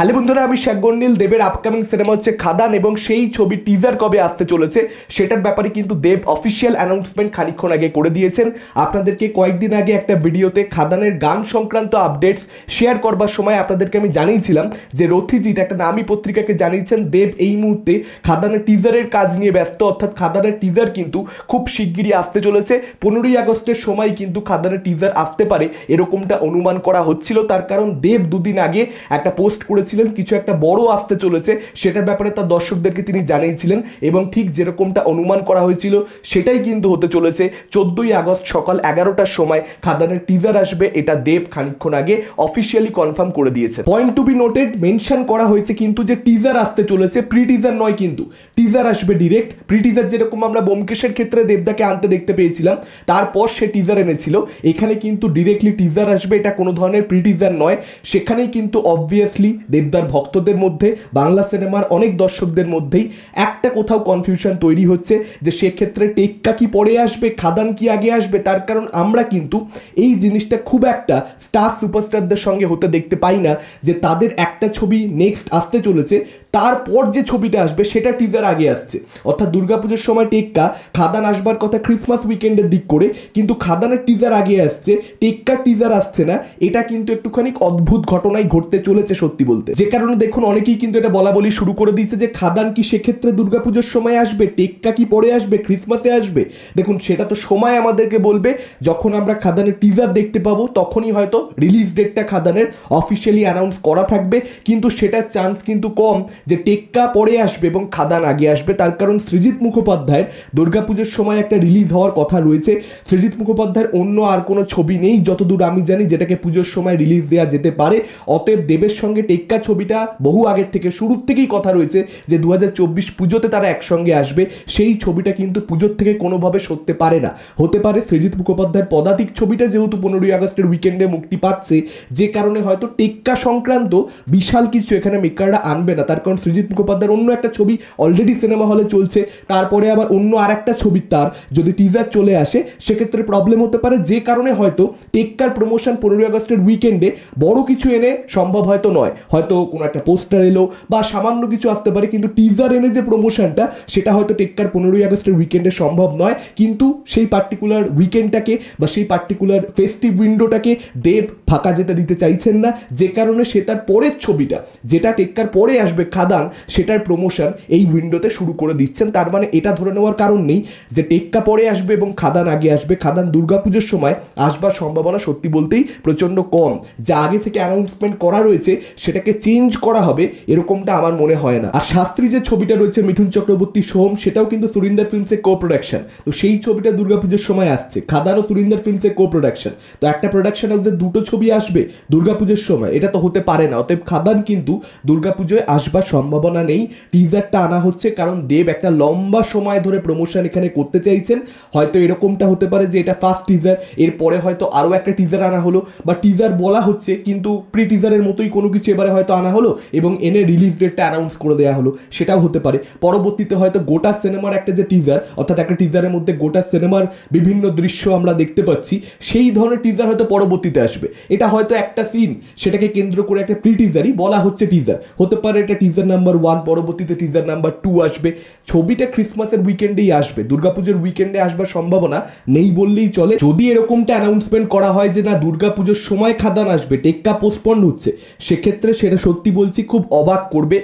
hello বন্ধুরা আমি শেখ গন্ডিল দেবের আপকামিং সিনেমা হচ্ছে খাদান এবং সেই ছবি টিজার কবে আসতে চলেছে সেটার ব্যাপারে কিন্তু দেব অফিসিয়াল অ্যানাউন্সমেন্ট খানিক্ষণ আগে করে দিয়েছেন আপনাদেরকে কয়েকদিন আগে একটা ভিডিওতে খাদানের গান সংক্রান্ত আপডেটস শেয়ার করবার সময় আপনাদেরকে আমি জানিয়েছিলাম যে রথিজিৎ একটা নামী পত্রিকাকে জানিয়েছেন দেব এই মুহূর্তে খাদানের টিজারের কাজ নিয়ে ব্যস্ত অর্থাৎ খাদানের টিজার কিন্তু খুব শিগগিরই আসতে চলেছে পনেরোই আগস্টের সময় কিন্তু খাদানের টিজার আসতে পারে এরকমটা অনুমান করা হচ্ছিল তার কারণ দেব দুদিন আগে একটা পোস্ট করেছে বলেছিলেন কিছু একটা বড় আসতে চলেছে সেটার ব্যাপারে তার দর্শকদেরকে তিনি জানিয়েছিলেন এবং ঠিক যেরকমটা অনুমান করা হয়েছিল সেটাই কিন্তু হতে চলেছে চোদ্দই আগস্ট সকাল এগারোটার সময় খাদানের টিজার আসবে এটা দেব খানিক্ষণ আগে অফিসিয়ালি কনফার্ম করে দিয়েছে point to be noted mention করা হয়েছে কিন্তু যে টিজার আসতে চলেছে প্রি টিজার নয় কিন্তু টিজার আসবে ডিরেক্ট প্রি টিজার যেরকম আমরা বোমকেশের ক্ষেত্রে দেবদাকে আনতে দেখতে পেয়েছিলাম তারপর সে টিজার এনেছিল এখানে কিন্তু ডিরেক্টলি টিজার আসবে এটা কোনো ধরনের প্রি টিজার নয় সেখানেই কিন্তু অবভিয়াসলি দেব দেবদার ভক্তদের মধ্যে বাংলা সিনেমার অনেক দর্শকদের মধ্যেই একটা কোথাও কনফিউশন তৈরি হচ্ছে যে সেক্ষেত্রে টেক্কা কি পরে আসবে খাদান কি আগে আসবে তার কারণ আমরা কিন্তু এই জিনিসটা খুব একটা স্টার সুপারস্টারদের সঙ্গে হতে দেখতে পাই না যে তাদের একটা ছবি নেক্সট আসতে চলেছে তারপর যে ছবিটা আসবে সেটা টিজার আগে আসছে অর্থাৎ দুর্গাপুজোর সময় টেক্কা খাদান আসবার কথা ক্রিসমাস উইকেন্ডের দিক করে কিন্তু খাদানের টিজার আগে আসছে টেক্কা টিজার আসছে না এটা কিন্তু একটুখানি অদ্ভুত ঘটনায় ঘটতে চলেছে সত্যি বলতে বলতে যে কারণে দেখুন অনেকেই কিন্তু এটা বলা বলি শুরু করে দিয়েছে যে খাদান কি সেক্ষেত্রে দুর্গাপুজোর সময় আসবে টেক্কা কি পরে আসবে ক্রিসমাসে আসবে দেখুন সেটা তো সময় আমাদেরকে বলবে যখন আমরা খাদানের টিজার দেখতে পাবো তখনই হয়তো রিলিজ ডেটটা খাদানের অফিসিয়ালি অ্যানাউন্স করা থাকবে কিন্তু সেটার চান্স কিন্তু কম যে টেক্কা পরে আসবে এবং খাদান আগে আসবে তার কারণ সৃজিত মুখোপাধ্যায়ের দুর্গাপুজোর সময় একটা রিলিজ হওয়ার কথা রয়েছে সৃজিৎ মুখোপাধ্যায়ের অন্য আর কোনো ছবি নেই যতদূর আমি জানি যেটাকে পুজোর সময় রিলিজ দেওয়া যেতে পারে অতএব দেবের সঙ্গে টেক্কা টেক্কা ছবিটা বহু আগের থেকে শুরুর থেকেই কথা রয়েছে যে দু হাজার চব্বিশ পুজোতে তারা একসঙ্গে আসবে সেই ছবিটা কিন্তু পুজোর থেকে কোনোভাবে সরতে পারে না হতে পারে সৃজিৎ মুখোপাধ্যায়ের পদাতিক ছবিটা যেহেতু পনেরোই আগস্টের উইকেন্ডে মুক্তি পাচ্ছে যে কারণে হয়তো টেক্কা সংক্রান্ত বিশাল কিছু এখানে মেকাররা আনবে না তার কারণ শ্রীজিৎ মুখোপাধ্যায়ের অন্য একটা ছবি অলরেডি সিনেমা হলে চলছে তারপরে আবার অন্য আর একটা ছবি তার যদি টিজার চলে আসে সেক্ষেত্রে প্রবলেম হতে পারে যে কারণে হয়তো টেক্কার প্রমোশন পনেরোই আগস্টের উইকেন্ডে বড় কিছু এনে সম্ভব হয়তো নয় হয়তো কোনো একটা পোস্টার এলো বা সামান্য কিছু আসতে পারে কিন্তু টিজার এনে যে প্রমোশনটা সেটা হয়তো টেক্কার পনেরোই আগস্টের উইকেন্ডে সম্ভব নয় কিন্তু সেই পার্টিকুলার উইকেন্ডটাকে বা সেই পার্টিকুলার ফেস্টিভ উইন্ডোটাকে দেব ফাঁকা যেতে দিতে চাইছেন না যে কারণে সে তার পরের ছবিটা যেটা টেক্কার পরে আসবে খাদান সেটার প্রমোশন এই উইন্ডোতে শুরু করে দিচ্ছেন তার মানে এটা ধরে নেওয়ার কারণ নেই যে টেক্কা পরে আসবে এবং খাদান আগে আসবে খাদান দুর্গাপুজোর সময় আসবার সম্ভাবনা সত্যি বলতেই প্রচণ্ড কম যা আগে থেকে অ্যানাউন্সমেন্ট করা রয়েছে সেটাকে এটাকে চেঞ্জ করা হবে এরকমটা আমার মনে হয় না আর শাস্ত্রী যে ছবিটা রয়েছে মিঠুন চক্রবর্তী সোম সেটাও কিন্তু সুরিন্দার ফিল্মসের কো প্রোডাকশন তো সেই ছবিটা দুর্গাপুজোর সময় আসছে খাদান ও সুরিন্দার ফিল্মসের কো প্রোডাকশন তো একটা প্রোডাকশন হাউসের দুটো ছবি আসবে দুর্গাপুজোর সময় এটা তো হতে পারে না অতএব খাদান কিন্তু দুর্গাপুজোয় আসবার সম্ভাবনা নেই টিজারটা আনা হচ্ছে কারণ দেব একটা লম্বা সময় ধরে প্রমোশন এখানে করতে চাইছেন হয়তো এরকমটা হতে পারে যে এটা ফার্স্ট টিজার এরপরে হয়তো আরও একটা টিজার আনা হলো বা টিজার বলা হচ্ছে কিন্তু প্রি টিজারের মতোই কোনো কিছু এবারে হয়তো আনা হলো এবং এনে রিলিজ ডেটটা অ্যানাউন্স করে দেওয়া হলো সেটাও হতে পারে পরবর্তীতে হয়তো গোটা সিনেমার একটা যে টিজার অর্থাৎ একটা টিজারের মধ্যে গোটা সিনেমার বিভিন্ন দৃশ্য আমরা দেখতে পাচ্ছি সেই ধরনের টিজার হয়তো পরবর্তীতে আসবে এটা হয়তো একটা সিন সেটাকে কেন্দ্র করে একটা প্রি টিজারই বলা হচ্ছে টিজার হতে পারে এটা টিজার নাম্বার ওয়ান পরবর্তীতে টিজার নাম্বার টু আসবে ছবিটা ক্রিসমাসের উইকেন্ডেই আসবে দুর্গাপুজোর উইকেন্ডে আসবার সম্ভাবনা নেই বললেই চলে যদি এরকমটা অ্যানাউন্সমেন্ট করা হয় যে না দুর্গাপুজোর সময় খাদান আসবে টেক্কা পোস্টপন্ড হচ্ছে সেক্ষেত্রে সে এটা সত্যি বলছি খুব অবাক করবে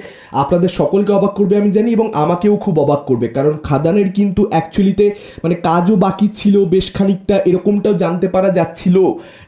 আপনাদের সকলকে অবাক করবে আমি জানি এবং আমাকেও খুব অবাক করবে কারণ খাদানের কিন্তু অ্যাকচুয়ালিতে মানে কাজও বাকি ছিল বেশ খানিকটা এরকমটাও জানতে পারা যাচ্ছিল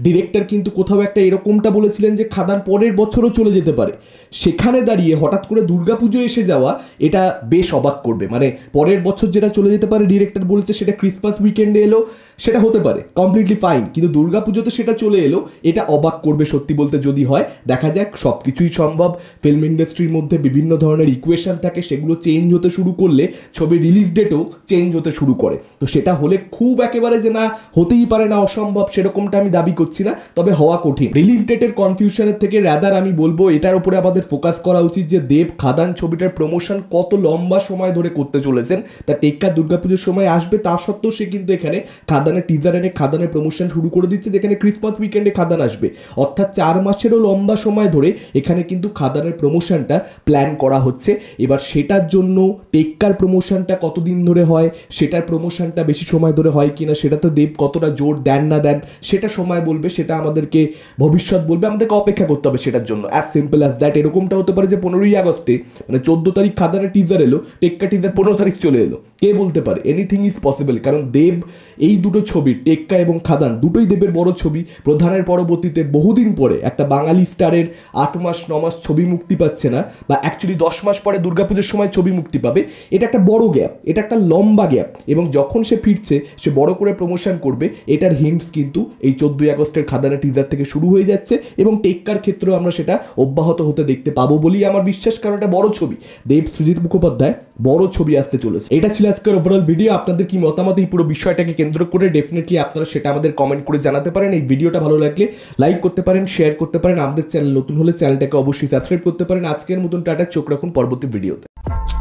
ডিরেক্টর কিন্তু কোথাও একটা এরকমটা বলেছিলেন যে খাদান পরের বছরও চলে যেতে পারে সেখানে দাঁড়িয়ে হঠাৎ করে দুর্গাপুজো এসে যাওয়া এটা বেশ অবাক করবে মানে পরের বছর যেটা চলে যেতে পারে ডিরেক্টর বলছে সেটা ক্রিসমাস উইকেন্ডে এলো সেটা হতে পারে কমপ্লিটলি ফাইন কিন্তু দুর্গাপুজোতে সেটা চলে এলো এটা অবাক করবে সত্যি বলতে যদি হয় দেখা যাক সব কিছুই সম্ভব ফিল্ম ইন্ডাস্ট্রির মধ্যে বিভিন্ন ধরনের ইকুয়েশন থাকে সেগুলো চেঞ্জ হতে শুরু করলে ছবি রিলিজ ডেটও চেঞ্জ হতে শুরু করে তো সেটা হলে খুব একেবারে যে না হতেই পারে না অসম্ভব সেরকমটা আমি দাবি করছি না তবে হওয়া কঠিন রিলিজ ডেটের কনফিউশনের থেকে র্যাদার আমি বলবো এটার উপরে আমাদের আমাদের ফোকাস করা উচিত যে দেব খাদান ছবিটার প্রমোশন কত লম্বা সময় ধরে করতে চলেছেন তা টেক্কা দুর্গাপুজোর সময় আসবে তা সত্ত্বেও সে কিন্তু এখানে খাদানের টিজার এনে খাদানের প্রমোশন শুরু করে দিচ্ছে যেখানে ক্রিসমাস উইকেন্ডে খাদান আসবে অর্থাৎ চার মাসেরও লম্বা সময় ধরে এখানে কিন্তু খাদানের প্রমোশনটা প্ল্যান করা হচ্ছে এবার সেটার জন্য টেক্কার প্রমোশনটা কতদিন ধরে হয় সেটার প্রমোশনটা বেশি সময় ধরে হয় কি না সেটাতে দেব কতটা জোর দেন না দেন সেটা সময় বলবে সেটা আমাদেরকে ভবিষ্যৎ বলবে আমাদেরকে অপেক্ষা করতে হবে সেটার জন্য অ্যাজ সিম্পল অ্যাজ দ্যাট এর এরকমটা হতে পারে যে পনেরোই আগস্টে মানে চোদ্দ তারিখ খাদারে টিজার এলো টেক্কা টিজার পনেরো তারিখ চলে এলো কে বলতে পারে এনিথিং ইজ পসিবল কারণ দেব এই দুটো ছবি টেক্কা এবং খাদান দুটোই দেবের বড় ছবি প্রধানের পরবর্তীতে বহুদিন পরে একটা বাঙালি স্টারের আট মাস ন মাস ছবি মুক্তি পাচ্ছে না বা অ্যাকচুয়ালি দশ মাস পরে দুর্গাপুজোর সময় ছবি মুক্তি পাবে এটা একটা বড় গ্যাপ এটা একটা লম্বা গ্যাপ এবং যখন সে ফিরছে সে বড় করে প্রমোশন করবে এটার হিন্টস কিন্তু এই চোদ্দোই আগস্টের খাদানা টিজার থেকে শুরু হয়ে যাচ্ছে এবং টেক্কার ক্ষেত্রেও আমরা সেটা অব্যাহত হতে দেখি দেখতে পাবো বলেই আমার বিশ্বাস কারণ এটা বড় ছবি দেব সুজিৎ মুখোপাধ্যায় বড় ছবি আসতে চলেছে এটা ছিল আজকের ওভারঅল ভিডিও আপনাদের কি মতামত এই পুরো বিষয়টাকে কেন্দ্র করে ডেফিনেটলি আপনারা সেটা আমাদের কমেন্ট করে জানাতে পারেন এই ভিডিওটা ভালো লাগলে লাইক করতে পারেন শেয়ার করতে পারেন আমাদের চ্যানেল নতুন হলে চ্যানেলটাকে অবশ্যই সাবস্ক্রাইব করতে পারেন আজকের মতন টাটা চোখ রাখুন পরবর্তী ভিডিওতে